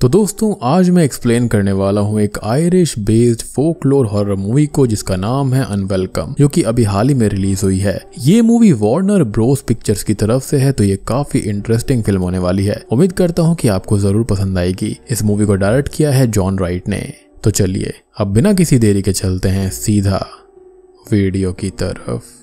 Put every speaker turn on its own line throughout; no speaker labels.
तो दोस्तों आज मैं एक्सप्लेन करने वाला हूँ एक Irish based folklore horror movie को जिसका नाम है अनवेलकम जो कि अभी हाल ही में रिलीज हुई है ये मूवी वार्नर ब्रोस पिक्चर्स की तरफ से है तो ये काफी इंटरेस्टिंग फिल्म होने वाली है उम्मीद करता हूँ कि आपको जरूर पसंद आएगी इस मूवी को डायरेक्ट किया है जॉन राइट ने तो चलिए अब बिना किसी देरी के चलते हैं सीधा वीडियो की तरफ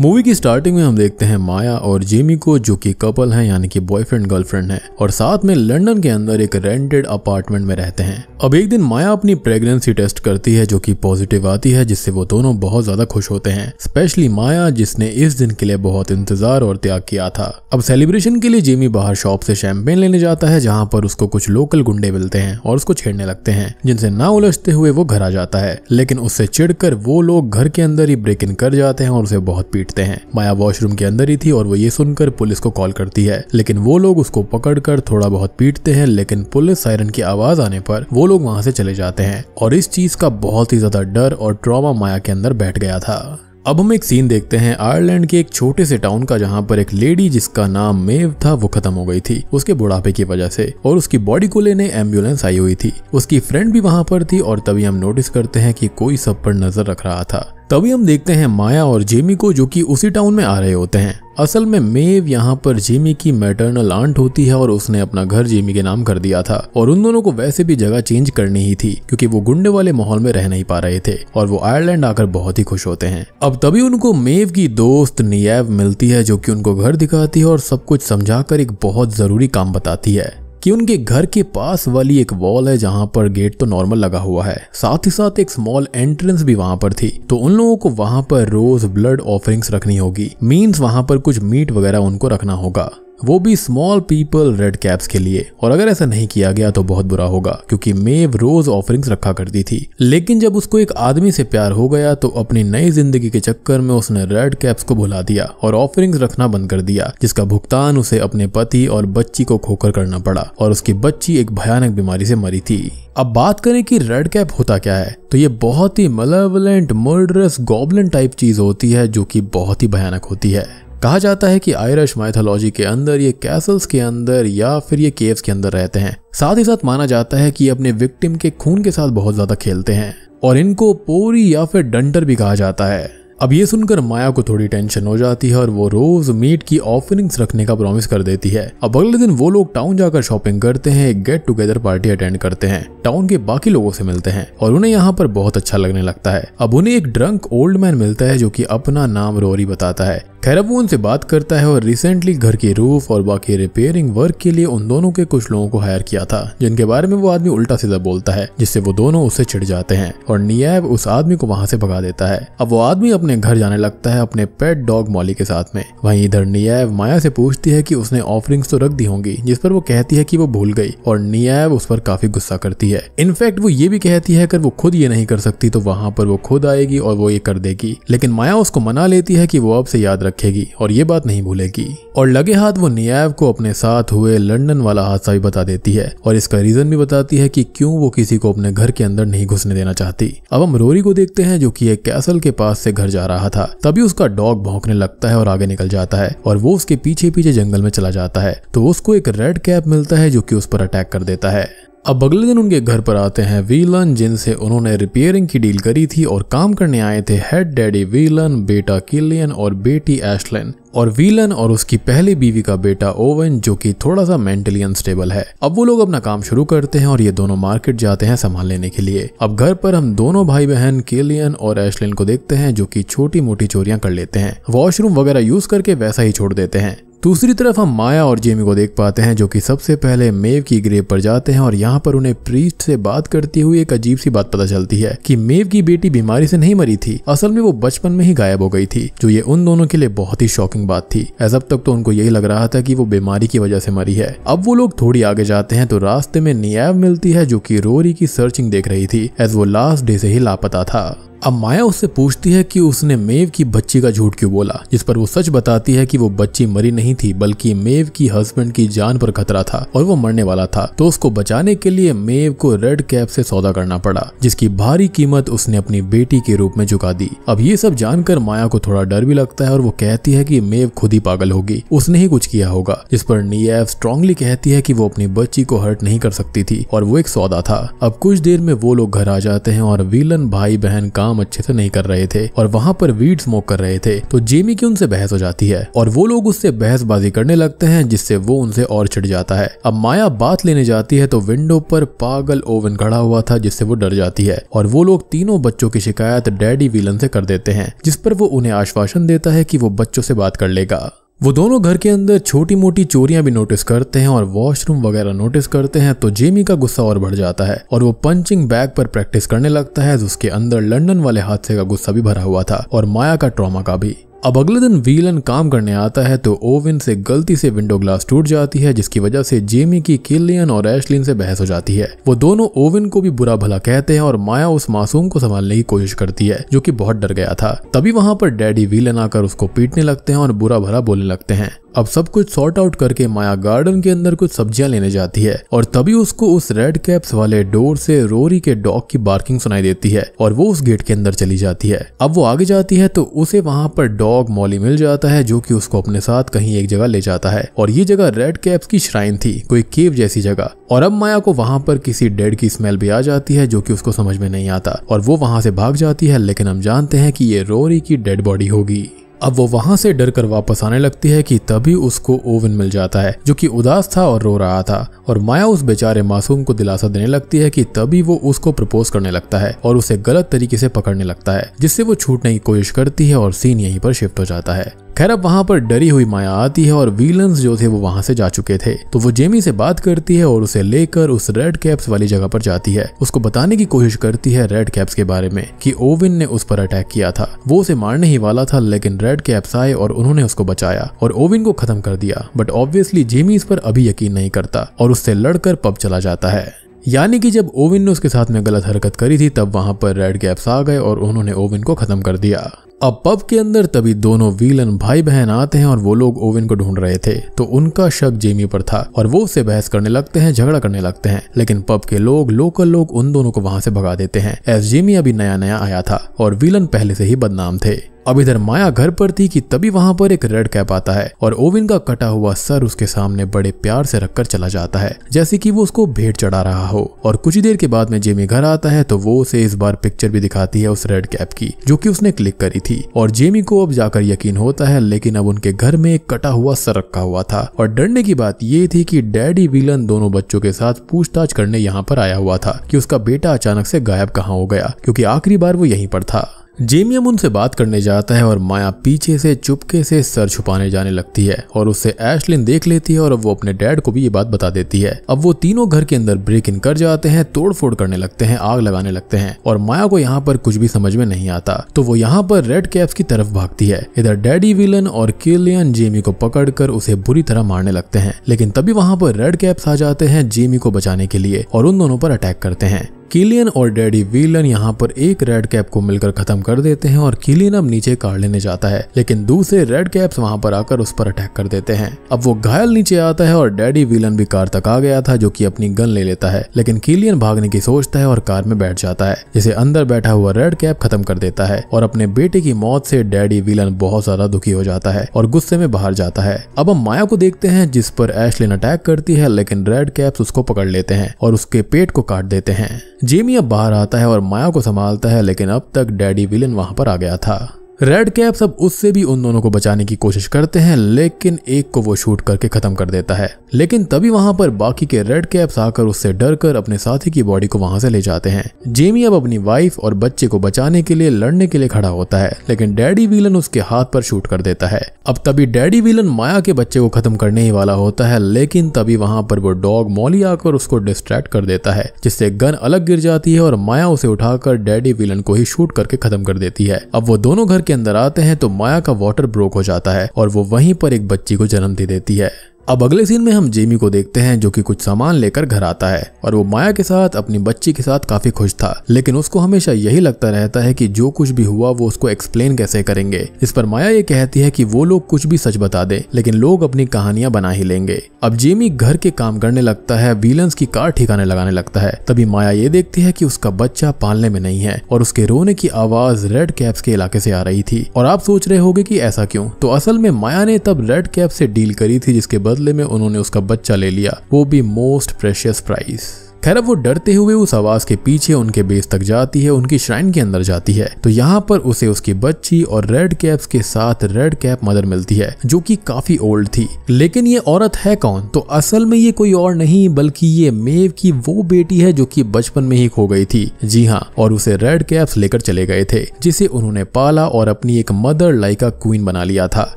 मूवी की स्टार्टिंग में हम देखते हैं माया और जेमी को जो कि कपल हैं यानी कि बॉयफ्रेंड गर्लफ्रेंड है और साथ में लंदन के अंदर एक रेंटेड अपार्टमेंट में रहते हैं अब एक दिन माया अपनी प्रेगनेंसी टेस्ट करती है जो कि पॉजिटिव आती है जिससे वो दोनों बहुत ज्यादा खुश होते हैं स्पेशली माया जिसने इस दिन के लिए बहुत इंतजार और त्याग किया था अब सेलिब्रेशन के लिए जेमी बाहर शॉप से शैम्पेन लेने जाता है जहाँ पर उसको कुछ लोकल गुंडे मिलते हैं और उसको छेड़ने लगते हैं जिनसे ना उलझते हुए वो घर आ जाता है लेकिन उससे चिड़कर वो लोग घर के अंदर ही ब्रेक इन कर जाते हैं और उसे बहुत पीट पीटते हैं माया वॉशरूम के अंदर ही थी और वो ये सुनकर पुलिस को कॉल करती है लेकिन वो लोग उसको पकड़कर थोड़ा बहुत पीटते हैं लेकिन पुलिस सायरन की आवाज आने पर वो लोग वहां से चले जाते हैं और इस चीज का बहुत ही ज्यादा डर और ट्रॉमा माया के अंदर बैठ गया था अब हम एक सीन देखते हैं आयरलैंड के एक छोटे से टाउन का जहाँ पर एक लेडी जिसका नाम मेव था वो खत्म हो गई थी उसके बुढ़ापे की वजह से और उसकी बॉडी को लेने एम्बुलेंस आई हुई थी उसकी फ्रेंड भी वहां पर थी और तभी हम नोटिस करते हैं कि कोई सब पर नजर रख रहा था तभी हम देखते हैं माया और जेमी को जो कि उसी टाउन में आ रहे होते हैं असल में मेव यहाँ पर जेमी की मैटर्नल आंट होती है और उसने अपना घर जेमी के नाम कर दिया था और उन दोनों को वैसे भी जगह चेंज करनी ही थी क्योंकि वो गुंडे वाले माहौल में रह नहीं पा रहे थे और वो आयरलैंड आकर बहुत ही खुश होते हैं अब तभी उनको मेव की दोस्त नियव मिलती है जो की उनको घर दिखाती है और सब कुछ समझा एक बहुत जरूरी काम बताती है कि उनके घर के पास वाली एक वॉल है जहां पर गेट तो नॉर्मल लगा हुआ है साथ ही साथ एक स्मॉल एंट्रेंस भी वहां पर थी तो उन लोगों को वहां पर रोज ब्लड ऑफरिंग्स रखनी होगी मीन्स वहां पर कुछ मीट वगैरह उनको रखना होगा वो भी स्मॉल पीपल रेड कैप्स के लिए और अगर ऐसा नहीं किया गया तो बहुत बुरा होगा क्योंकि मेव रोज ऑफरिंग्स रखा करती थी लेकिन जब उसको एक आदमी से प्यार हो गया तो अपनी नई जिंदगी के चक्कर में उसने रेड कैप्स को भुला दिया और ऑफरिंग्स रखना बंद कर दिया जिसका भुगतान उसे अपने पति और बच्ची को खोकर करना पड़ा और उसकी बच्ची एक भयानक बीमारी से मरी थी अब बात करें कि रेड कैप होता क्या है तो ये बहुत ही मलवलेंट मर्डरस गॉबलन टाइप चीज होती है जो कि बहुत ही भयानक होती है कहा जाता है कि आयरश माइथोलॉजी के अंदर ये कैसल्स के अंदर या फिर ये केव्स के अंदर रहते हैं साथ ही साथ माना जाता है कि ये अपने विक्टिम के खून के साथ बहुत ज्यादा खेलते हैं और इनको पोरी या फिर डंटर भी कहा जाता है अब ये सुनकर माया को थोड़ी टेंशन हो जाती है और वो रोज मीट की ऑफरिंग्स रखने का प्रॉमिस कर देती है अब अगले दिन वो लोग टाउन जाकर शॉपिंग करते हैं गेट टुगेदर पार्टी अटेंड करते हैं टाउन के बाकी लोगों से मिलते हैं और उन्हें यहाँ पर बहुत अच्छा लगने लगता है अब उन्हें एक ड्रंक ओल्ड मैन मिलता है जो की अपना नाम रोरी बताता है खैर अब वो उनसे बात करता है और रिसेंटली घर के रूफ और बाकी रिपेयरिंग वर्क के लिए उन दोनों के कुछ लोगों को हायर किया था जिनके बारे में वो आदमी उल्टा सीधा बोलता है जिससे वो दोनों उससे चिढ़ जाते हैं और नियाब उस आदमी को वहां से भगा देता है अब वो आदमी अपने घर जाने लगता है अपने पेट डॉग मॉली के साथ में वही इधर नियाब माया से पूछती है की उसने ऑफरिंग्स तो रख दी होंगी जिस पर वो कहती है की वो भूल गई और नियाब उस पर काफी गुस्सा करती है है इनफैक्ट वो ये भी कहती है अगर वो खुद ये नहीं कर सकती तो वहां पर वो खुद आएगी और वो ये कर देगी लेकिन माया उसको मना लेती है कि वो अब से याद रखेगी और ये बात नहीं भूलेगी और लगे हाथ वो नियाव को अपने साथ हुए लंडन वाला हादसा भी बता देती है और इसका रीजन भी बताती है कि क्यों वो किसी को अपने घर के अंदर नहीं घुसने देना चाहती अब हम रोरी को देखते हैं जो कि एक कैसल के पास से घर जा रहा था तभी उसका डॉग भौंकने लगता है और आगे निकल जाता है और वो उसके पीछे पीछे जंगल में चला जाता है तो उसको एक रेड कैप मिलता है जो कि उस पर अटैक कर देता है अब अगले दिन उनके घर पर आते हैं वीलन जिनसे उन्होंने रिपेयरिंग की डील करी थी और काम करने आए थे हेड डैडी वीलन बेटा किलियन और बेटी एशलिन और वीलन और उसकी पहली बीवी का बेटा ओवन जो कि थोड़ा सा मेंटली अनस्टेबल है अब वो लोग अपना काम शुरू करते हैं और ये दोनों मार्केट जाते हैं सामान लेने के लिए अब घर पर हम दोनों भाई बहन केलियन और एशलिन को देखते हैं जो कि छोटी मोटी चोरियां कर लेते हैं वॉशरूम वगैरह यूज करके वैसा ही छोड़ देते हैं दूसरी तरफ हम माया और जेमी को देख पाते हैं जो कि सबसे पहले मेव की ग्रेव पर जाते हैं और यहाँ पर उन्हें प्रीस्ट से बात करती हुई एक अजीब सी बात पता चलती है कि मेव की बेटी बीमारी से नहीं मरी थी असल में वो बचपन में ही गायब हो गई थी जो ये उन दोनों के लिए बहुत ही शॉकिंग बात थी एज अब तक तो उनको यही लग रहा था की वो बीमारी की वजह से मरी है अब वो लोग थोड़ी आगे जाते हैं तो रास्ते में नियाब मिलती है जो की रोरी की सर्चिंग देख रही थी एज वो लास्ट डे से ही लापता था अब माया उससे पूछती है कि उसने मेव की बच्ची का झूठ क्यों बोला जिस पर वो सच बताती है कि वो बच्ची मरी नहीं थी बल्कि मेव की हस्बैंड की जान पर खतरा था और वो मरने वाला था तो उसको बचाने के लिए मेव को रेड कैप से सौदा करना पड़ा जिसकी भारी कीमत उसने अपनी बेटी के रूप में चुका दी अब ये सब जानकर माया को थोड़ा डर भी लगता है और वो कहती है की मेव खुद ही पागल होगी उसने ही कुछ किया होगा जिस पर नियव स्ट्रांगली कहती है की वो अपनी बच्ची को हर्ट नहीं कर सकती थी और वो एक सौदा था अब कुछ देर में वो लोग घर आ जाते हैं और विलन भाई बहन काम काम अच्छे से नहीं कर रहे थे और वहां पर वीड स्मोक कर रहे थे तो जेमी की उनसे बहस हो जाती है और वो लोग उससे बहसबाजी करने लगते हैं जिससे वो उनसे और चिड़ जाता है अब माया बात लेने जाती है तो विंडो पर पागल ओवन खड़ा हुआ था जिससे वो डर जाती है और वो लोग तीनों बच्चों की शिकायत डैडी विलन से कर देते हैं जिस पर वो उन्हें आश्वासन देता है कि वो बच्चों से बात कर लेगा वो दोनों घर के अंदर छोटी मोटी चोरियां भी नोटिस करते हैं और वॉशरूम वगैरह नोटिस करते हैं तो जेमी का गुस्सा और बढ़ जाता है और वो पंचिंग बैग पर प्रैक्टिस करने लगता है जिसके तो अंदर लंदन वाले हादसे का गुस्सा भी भरा हुआ था और माया का ट्रॉमा का भी अब अगले दिन वीलन काम करने आता है तो ओविन से गलती से विंडो ग्लास टूट जाती है जिसकी वजह से जेमी की किलियन और एशलिन से बहस हो जाती है वो दोनों ओविन को भी बुरा भला कहते हैं और माया उस मासूम को संभालने की कोशिश करती है जो कि बहुत डर गया था तभी वहां पर डैडी वीलन आकर उसको पीटने लगते हैं और बुरा भला बोलने लगते हैं अब सब कुछ सॉर्ट आउट करके माया गार्डन के अंदर कुछ सब्जियां लेने जाती है और तभी उसको उस रेड कैप्स वाले डोर से रोरी के डॉग की बार्किंग सुनाई देती है और वो उस गेट के अंदर चली जाती है अब वो आगे जाती है तो उसे वहां पर डॉग मॉली मिल जाता है जो कि उसको अपने साथ कहीं एक जगह ले जाता है और ये जगह रेड कैप्स की श्राइन थी कोई केव जैसी जगह और अब माया को वहां पर किसी डेड की स्मेल भी आ जाती है जो कि उसको समझ में नहीं आता और वो वहां से भाग जाती है लेकिन हम जानते हैं कि ये रोरी की डेड बॉडी होगी अब वो वहां से डर कर वापस आने लगती है कि तभी उसको ओवन मिल जाता है जो कि उदास था और रो रहा था और माया उस बेचारे मासूम को दिलासा देने लगती है कि तभी वो उसको प्रपोज करने लगता है और उसे गलत तरीके से पकड़ने लगता है जिससे वो छूटने की कोशिश करती है और सीन यहीं पर शिफ्ट हो जाता है खैर अब वहां पर डरी हुई माया आती है और विलन्स जो थे वो वहां से जा चुके थे तो वो जेमी से बात करती है और उसे लेकर उस रेड कैप्स वाली जगह पर जाती है उसको बताने की कोशिश करती है रेड कैप्स के बारे में कि ओविन ने उस पर अटैक किया था वो उसे मारने ही वाला था लेकिन रेड कैप्स आए और उन्होंने उसको बचाया और ओविन को खत्म कर दिया बट ऑब्वियसली जेमी इस पर अभी यकीन नहीं करता और उससे लड़कर पब चला जाता है यानी कि जब ओविन ने उसके साथ में गलत हरकत करी थी तब वहां पर रेड गैप्स आ गए और उन्होंने ओविन को खत्म कर दिया अब पब के अंदर तभी दोनों वीलन भाई बहन आते हैं और वो लोग ओवेन को ढूंढ रहे थे तो उनका शक जेमी पर था और वो उसे बहस करने लगते हैं झगड़ा करने लगते हैं लेकिन पब के लोग लोकल लोग उन दोनों को वहां से भगा देते हैं एस जेमी अभी नया नया आया था और वीलन पहले से ही बदनाम थे अब इधर माया घर पर थी कि तभी वहां पर एक रेड कैप आता है और ओविन का कटा हुआ सर उसके सामने बड़े प्यार से रखकर चला जाता है जैसे कि वो उसको भेंट चढ़ा रहा हो और कुछ ही देर के बाद में जेमी घर आता है तो वो उसे इस बार पिक्चर भी दिखाती है उस रेड कैप की जो कि उसने क्लिक करी थी थी और जेमी को अब जाकर यकीन होता है लेकिन अब उनके घर में एक कटा हुआ सर रखा हुआ था और डरने की बात ये थी कि डैडी विलन दोनों बच्चों के साथ पूछताछ करने यहाँ पर आया हुआ था कि उसका बेटा अचानक से गायब कहाँ हो गया क्योंकि आखिरी बार वो यहीं पर था जेमियम उनसे बात करने जाता है और माया पीछे से चुपके से सर छुपाने जाने लगती है और उससे एशलिन देख लेती है और वो अपने डैड को भी ये बात बता देती है अब वो तीनों घर के अंदर ब्रेक इन कर जाते हैं तोड़फोड़ करने लगते हैं आग लगाने लगते हैं और माया को यहाँ पर कुछ भी समझ में नहीं आता तो वो यहाँ पर रेड कैप्स की तरफ भागती है इधर डैडी विलन और किलियन जेमी को कर उसे बुरी तरह मारने लगते हैं लेकिन तभी वहाँ पर रेड कैप्स आ जाते हैं जेमी को बचाने के लिए और उन दोनों पर अटैक करते हैं किलियन और डैडी विलन यहाँ पर एक रेड कैप को मिलकर खत्म कर देते हैं और किलियन अब नीचे कार लेने जाता है लेकिन दूसरे रेड कैप्स वहां पर आकर उस पर अटैक कर देते हैं अब वो घायल नीचे आता है और डैडी विलन भी कार तक आ गया था जो की अपनी गन ले लेता है लेकिन किलियन भागने की सोचता है और कार में बैठ जाता है जिसे अंदर बैठा हुआ रेड कैप खत्म कर देता है और अपने बेटे की मौत से डैडी विलन बहुत ज्यादा दुखी हो जाता है और गुस्से में बाहर जाता है अब हम माया को देखते हैं जिस पर एशलिन अटैक करती है लेकिन रेड कैप्स उसको पकड़ लेते हैं और उसके पेट को काट देते हैं जेमी अब बाहर आता है और माया को संभालता है लेकिन अब तक डैडी विलन वहां पर आ गया था रेड कैप्स अब उससे भी उन दोनों को बचाने की कोशिश करते हैं लेकिन एक को वो शूट करके खत्म कर देता है लेकिन तभी वहां पर बाकी के रेड कैप्स आकर उससे डर कर अपने साथी की बॉडी को वहां से ले जाते हैं जेमी अब अपनी वाइफ और बच्चे को बचाने के लिए लड़ने के लिए खड़ा होता है लेकिन डैडी विलन उसके हाथ पर शूट कर देता है अब तभी डैडी विलन माया के बच्चे को खत्म करने ही वाला होता है लेकिन तभी वहां पर वो डॉग मॉली आकर उसको डिस्ट्रैक्ट कर देता है जिससे गन अलग गिर जाती है और माया उसे उठाकर डैडी विलन को ही शूट करके खत्म कर देती है अब वो दोनों घर के अंदर आते हैं तो माया का वाटर ब्रोक हो जाता है और वो वहीं पर एक बच्ची को जन्म दे देती है अब अगले सीन में हम जेमी को देखते हैं जो कि कुछ सामान लेकर घर आता है और वो माया के साथ अपनी बच्ची के साथ काफी खुश था लेकिन उसको हमेशा यही लगता रहता है कि जो कुछ भी हुआ वो उसको एक्सप्लेन कैसे करेंगे इस पर माया ये कहती है कि वो लोग कुछ भी सच बता दे लेकिन लोग अपनी कहानियां बना ही लेंगे अब जेमी घर के काम करने लगता है विलन्स की कार ठिकाने लगाने लगता है तभी माया ये देखती है कि उसका बच्चा पालने में नहीं है और उसके रोने की आवाज रेड कैप्स के इलाके से आ रही थी और आप सोच रहे होगे कि ऐसा क्यों तो असल में माया ने तब रेड कैप से डील करी थी जिसके बदले बदले में उन्होंने उसका बच्चा ले लिया वो भी मोस्ट प्रेशियस प्राइस खैर अब वो डरते हुए उस आवाज के पीछे उनके बेस तक जाती है उनकी श्राइन के अंदर जाती है तो यहाँ पर उसे उसकी बच्ची और रेड कैप्स के साथ रेड कैप मदर मिलती है जो की काफी ओल्ड थी लेकिन ये औरत है कौन तो असल में ये कोई और नहीं बल्कि ये मेव की वो बेटी है जो की बचपन में ही खो गई थी जी हाँ और उसे रेड कैप्स लेकर चले गए थे जिसे उन्होंने पाला और अपनी एक मदर लाइका क्वीन बना लिया था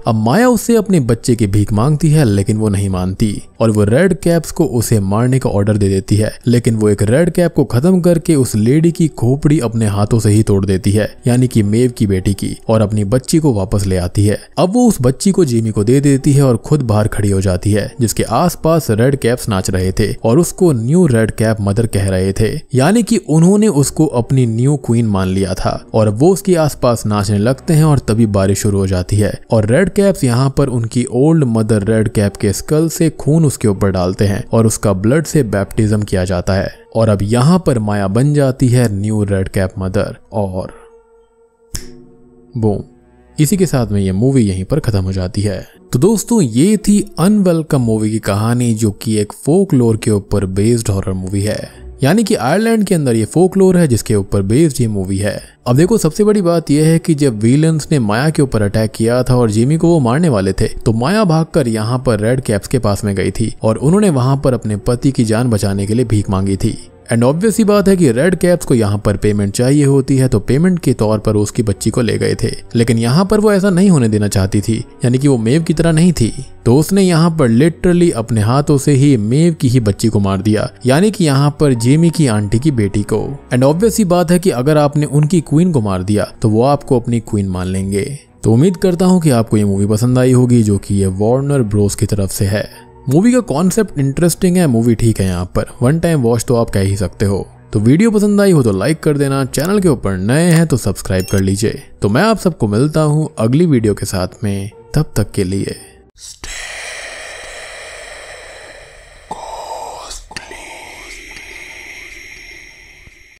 अब माया उससे अपने बच्चे की भीख मांगती है लेकिन वो नहीं मानती और वो रेड कैप्स को उसे मारने का ऑर्डर दे देती है लेकिन वो एक रेड कैप को खत्म करके उस लेडी की खोपड़ी अपने हाथों से ही तोड़ देती है यानी कि मेव की बेटी की और अपनी बच्ची को वापस ले आती है अब वो उस बच्ची को जिमी को दे देती है और खुद बाहर खड़ी हो जाती है जिसके आस रेड कैप्स नाच रहे थे और उसको न्यू रेड कैप मदर कह रहे थे यानी कि उन्होंने उसको अपनी न्यू क्वीन मान लिया था और वो उसके आसपास नाचने लगते हैं और तभी बारिश शुरू हो जाती है और रेड कैप्स यहाँ पर उनकी ओल्ड मदर रेड कैप के स्कल से खून उसके ऊपर डालते हैं और उसका ब्लड से बैप्टिज्म किया जाता जाता है और अब यहां पर माया बन जाती है न्यू रेड कैप मदर और बूम इसी के साथ में ये मूवी यहीं पर खत्म हो जाती है तो दोस्तों ये थी अनवेलकम मूवी की कहानी जो कि एक फोक लोर के ऊपर बेस्ड हॉरर मूवी है यानी कि आयरलैंड के अंदर ये फोकलोर है जिसके ऊपर बेस्ड ये मूवी है अब देखो सबसे बड़ी बात यह है कि जब विलन्स ने माया के ऊपर अटैक किया था और जिमी को वो मारने वाले थे तो माया भागकर यहाँ पर रेड कैप्स के पास में गई थी और उन्होंने वहां पर अपने पति की जान बचाने के लिए भीख मांगी थी एंड ऑब्वियस ही बात है कि रेड कैप्स को यहाँ पर पेमेंट चाहिए होती है तो पेमेंट के तौर पर उसकी बच्ची को ले गए थे लेकिन यहाँ पर वो ऐसा नहीं होने देना चाहती थी यानी कि वो मेव की तरह नहीं थी तो उसने यहाँ पर लिटरली अपने हाथों से ही मेव की ही बच्ची को मार दिया यानी कि यहाँ पर जेमी की आंटी की बेटी को एंड ऑब्वियस ही बात है कि अगर आपने उनकी क्वीन को मार दिया तो वो आपको अपनी क्वीन मान लेंगे तो उम्मीद करता हूँ कि आपको ये मूवी पसंद आई होगी जो कि ये वार्नर ब्रोस की तरफ से है मूवी का कॉन्सेप्ट इंटरेस्टिंग है मूवी ठीक है यहाँ पर वन टाइम वॉच तो आप कह ही सकते हो तो वीडियो पसंद आई हो तो लाइक कर देना चैनल के ऊपर नए हैं तो सब्सक्राइब कर लीजिए तो मैं आप सबको मिलता हूँ अगली वीडियो के साथ में तब तक के लिए